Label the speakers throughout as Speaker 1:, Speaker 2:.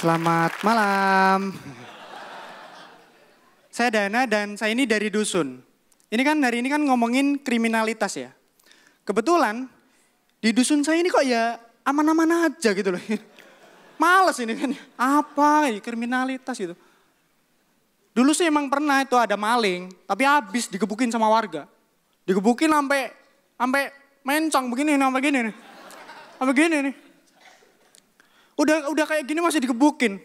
Speaker 1: Selamat malam. Saya Dana dan saya ini dari dusun. Ini kan hari ini kan ngomongin kriminalitas ya. Kebetulan di dusun saya ini kok ya aman-aman aja gitu loh. Males ini kan. Apa kriminalitas gitu. Dulu sih emang pernah itu ada maling, tapi habis digebukin sama warga. Digebukin sampai sampai mencong begini, sampai gini nih. Sampai gini nih. Udah udah kayak gini masih digebukin.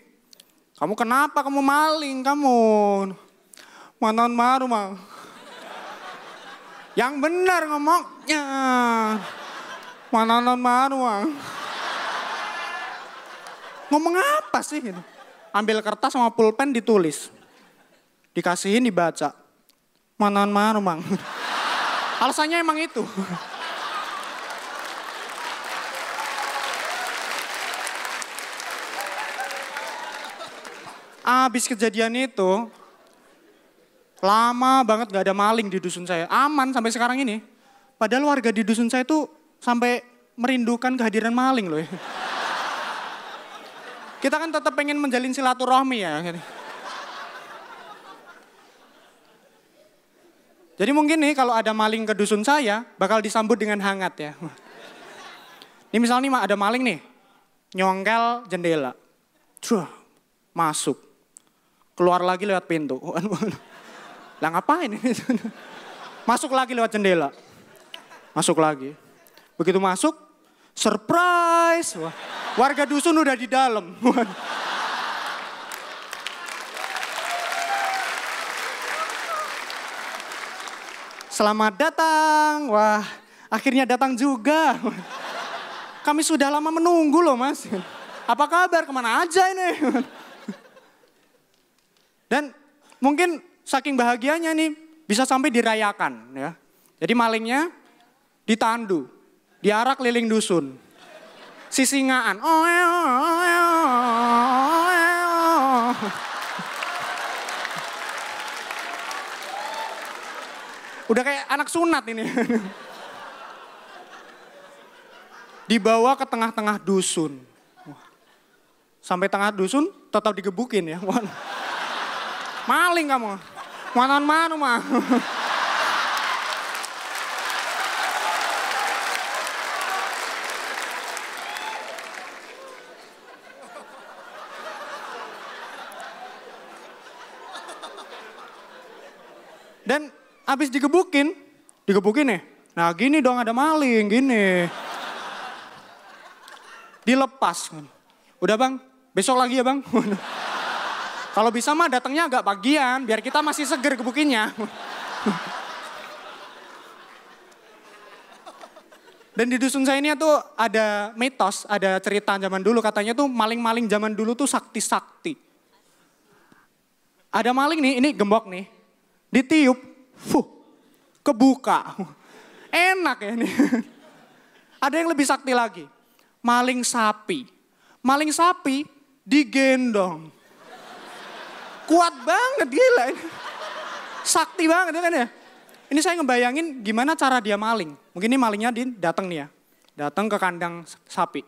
Speaker 1: Kamu kenapa? Kamu maling, kamu. Mantan maru Mang. Yang benar ngomongnya. Mantan maru Mang. Ngomong apa sih? Gitu? Ambil kertas sama pulpen ditulis dikasihin dibaca. Manan mana mang. Alasannya emang itu. Abis kejadian itu, lama banget gak ada maling di dusun saya. Aman sampai sekarang ini. Padahal warga di dusun saya tuh sampai merindukan kehadiran maling loh ya. Kita kan tetap pengen menjalin silaturahmi ya. Jadi mungkin nih kalau ada maling ke dusun saya, bakal disambut dengan hangat ya. Ini misalnya nih ada maling nih, nyongkel jendela. Cuh, masuk. Keluar lagi lewat pintu. lah ngapain ini? Masuk lagi lewat jendela. Masuk lagi. Begitu masuk, surprise. warga dusun udah di dalam. Selamat datang. Wah, akhirnya datang juga. Kami sudah lama menunggu loh mas. Apa kabar? Kemana aja ini? Dan mungkin saking bahagianya nih bisa sampai dirayakan ya. Jadi malingnya ditandu, diarak liling dusun. Sisingaan. Oh, oh, oh, oh, oh. Udah kayak anak sunat ini. Dibawa ke tengah-tengah dusun. Sampai tengah dusun tetap digebukin ya. Maling kamu. mana mana mah. habis digebukin, digebukin nih. Nah gini dong ada maling, gini. Dilepas. Udah bang, besok lagi ya bang. Kalau bisa mah datangnya agak pagian, biar kita masih seger gebukinnya. Dan di dusun saya ini tuh ada mitos, ada cerita zaman dulu katanya tuh maling-maling zaman dulu tuh sakti-sakti. Ada maling nih, ini gembok nih. Ditiup, Fuh, kebuka. Enak ya ini. Ada yang lebih sakti lagi. Maling sapi. Maling sapi digendong. Kuat banget gila ini. Sakti banget ya kan ya. Ini saya ngebayangin gimana cara dia maling. Mungkin ini malingnya datang nih ya. Datang ke kandang sapi.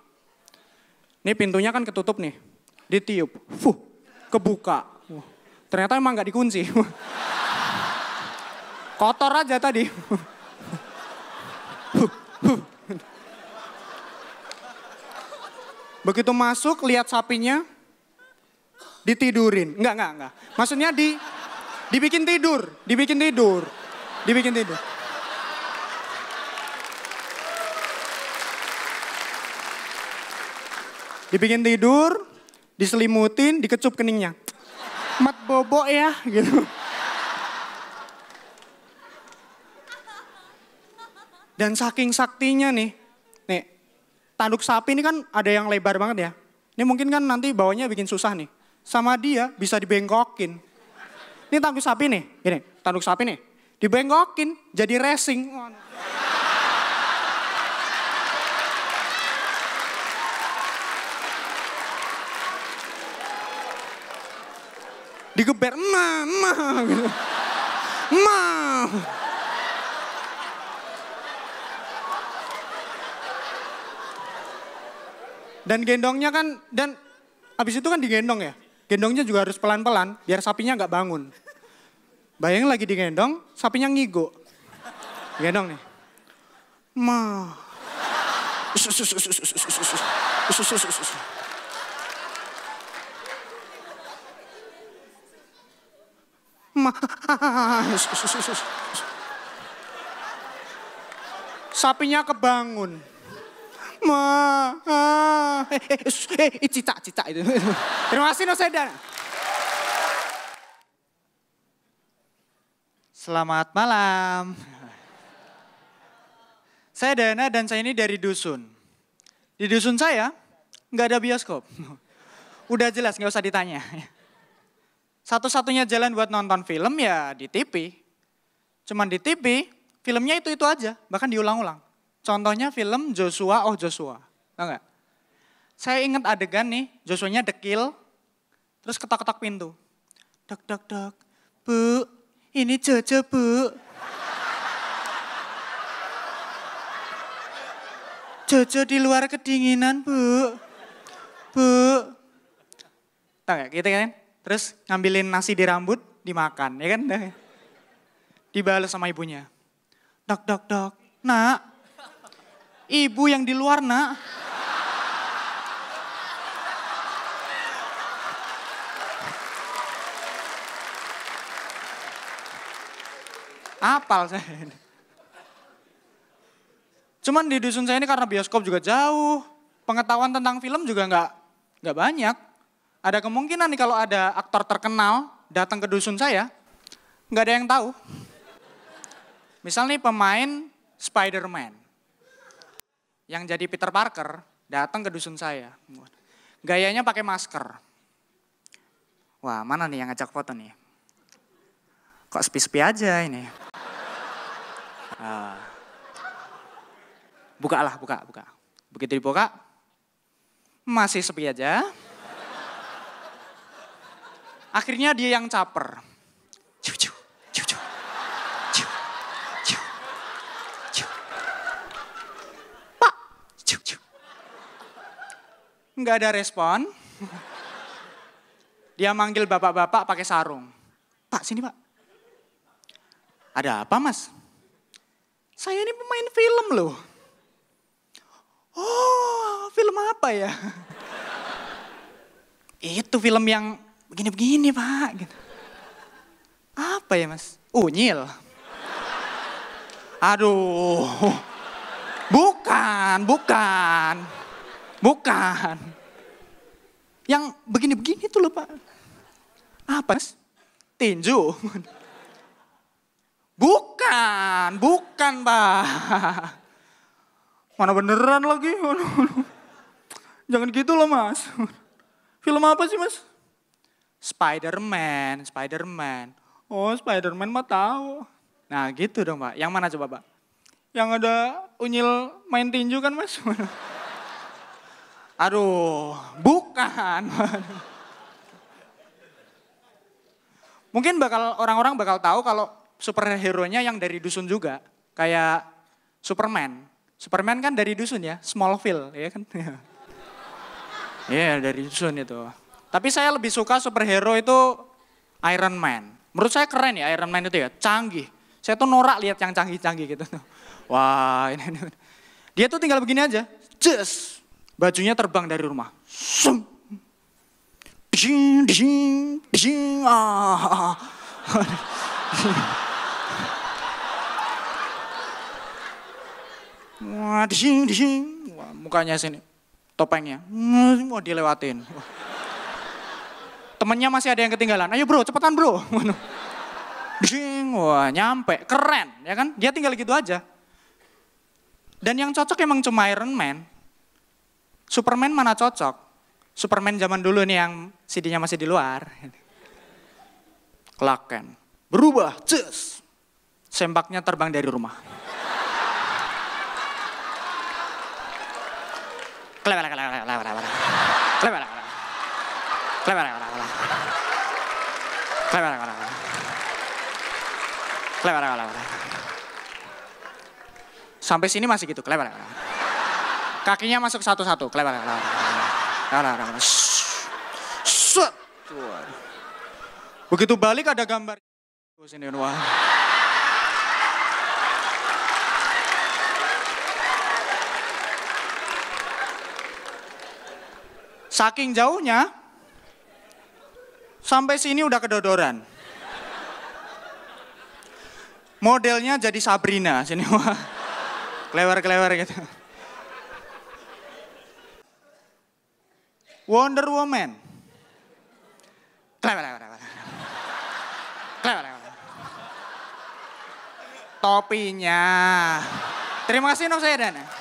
Speaker 1: Ini pintunya kan ketutup nih. Ditiup. Fuh, kebuka. Ternyata emang gak dikunci. Kotor aja tadi. Begitu masuk lihat sapinya ditidurin. Enggak, enggak, enggak. Maksudnya di dibikin tidur, dibikin tidur. Dibikin tidur. Dibikin tidur, diselimutin, dikecup keningnya. Mat bobo ya gitu. Dan saking saktinya nih, nih tanduk sapi ini kan ada yang lebar banget ya. Ini mungkin kan nanti bawahnya bikin susah nih. Sama dia bisa dibengkokin. Ini tanduk sapi nih, gini, tanduk sapi nih. Dibengkokin, jadi racing. Digeber, emang, emang, gitu. Dan gendongnya kan, dan abis itu kan digendong ya. Gendongnya juga harus pelan-pelan biar sapinya nggak bangun. Bayangin lagi digendong, sapinya ngigo. Gendong nih. Ma. Ma. Sapinya kebangun. Ma, ah. eh, eh, eh, eh, cita, cita itu. Terima kasih Noseda. Selamat malam. Saya Dana dan saya ini dari dusun. Di dusun saya nggak ada bioskop. Udah jelas nggak usah ditanya. Satu-satunya jalan buat nonton film ya di TV. Cuman di TV filmnya itu-itu aja, bahkan diulang-ulang. Contohnya film Joshua, oh Joshua. Tahu enggak? Saya ingat adegan nih, Joshua-nya dekil, terus ketok-ketok pintu. Dok, dok, dok. Bu, ini Jojo, Bu. Jojo di luar kedinginan, Bu. Bu. Tahu enggak? gitu kan? Terus ngambilin nasi di rambut, dimakan, ya kan? Dibalas sama ibunya. Dok, dok, dok. Nak, Ibu yang di luar nak. Apal saya ini. Cuman di dusun saya ini karena bioskop juga jauh, pengetahuan tentang film juga nggak nggak banyak. Ada kemungkinan nih kalau ada aktor terkenal datang ke dusun saya, nggak ada yang tahu. Misal nih pemain Spider-Man yang jadi Peter Parker datang ke dusun saya. Gayanya pakai masker. Wah, mana nih yang ngajak foto nih? Kok sepi-sepi aja ini? Uh, buka lah, buka, buka. Begitu dibuka, masih sepi aja. Akhirnya dia yang caper. nggak ada respon. Dia manggil bapak-bapak pakai sarung. Pak, sini pak. Ada apa mas? Saya ini pemain film loh. Oh, film apa ya? Itu film yang begini-begini pak. Gitu. Apa ya mas? Unyil. Aduh. Bukan, bukan. Bukan. Yang begini-begini tuh loh Pak. Apa Tinju. Bukan, bukan Pak. Mana beneran lagi? Jangan gitu loh Mas. Film apa sih Mas? Spider-Man, spider Oh, Spider-Man mah tahu. Nah, gitu dong, Pak. Yang mana coba, Pak? Yang ada unyil main tinju kan, Mas? Aduh, bukan. Mungkin bakal orang-orang bakal tahu kalau superhero-nya yang dari dusun juga, kayak Superman. Superman kan dari dusun ya, Smallville, ya kan? Iya, yeah, dari dusun itu. Tapi saya lebih suka superhero itu Iron Man. Menurut saya keren ya Iron Man itu ya, canggih. Saya tuh norak lihat yang canggih-canggih gitu. Wah, ini, ini. Dia tuh tinggal begini aja. Just Bajunya terbang dari rumah. Sum. Ding, ding, ding, ah. Wah, ding, ding. Wah, mukanya sini. Topengnya. Mau dilewatin. Temennya masih ada yang ketinggalan. Ayo bro, cepetan bro. Ding, wah nyampe. Keren, ya kan? Dia tinggal gitu aja. Dan yang cocok emang cuma Iron Man. Superman mana cocok? Superman zaman dulu nih yang CD-nya masih di luar. Clark Kent. Berubah, cus. Sembaknya terbang dari rumah. Sampai sini masih gitu, kelebar. Kakinya masuk satu-satu. Kelewat, kelewat. Kelewat, Begitu balik ada gambar. Saking jauhnya, sampai sini udah kedodoran. Modelnya jadi Sabrina, sini wah. Kelewer-kelewer gitu. Wonder Woman. Klewer, klewer, klewer. Klewer, klewer. Topinya. Terima kasih Nox Sayadana.